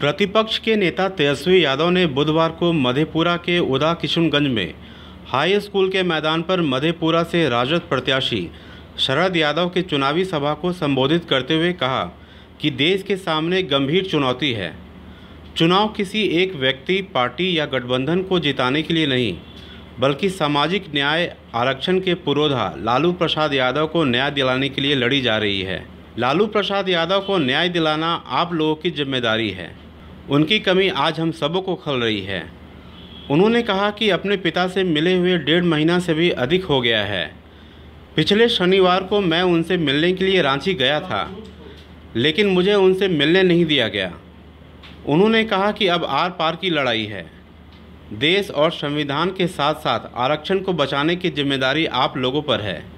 प्रतिपक्ष के नेता तेजस्वी यादव ने बुधवार को मधेपुरा के उदा किशनगंज में हाई स्कूल के मैदान पर मधेपुरा से राजद प्रत्याशी शरद यादव के चुनावी सभा को संबोधित करते हुए कहा कि देश के सामने गंभीर चुनौती है चुनाव किसी एक व्यक्ति पार्टी या गठबंधन को जिताने के लिए नहीं बल्कि सामाजिक न्याय आरक्षण के पुरोधा लालू प्रसाद यादव को न्याय दिलाने के लिए लड़ी जा रही है लालू प्रसाद यादव को न्याय दिलाना आप लोगों की जिम्मेदारी है उनकी कमी आज हम सबों को खल रही है उन्होंने कहा कि अपने पिता से मिले हुए डेढ़ महीना से भी अधिक हो गया है पिछले शनिवार को मैं उनसे मिलने के लिए रांची गया था लेकिन मुझे उनसे मिलने नहीं दिया गया उन्होंने कहा कि अब आर पार की लड़ाई है देश और संविधान के साथ साथ आरक्षण को बचाने की जिम्मेदारी आप लोगों पर है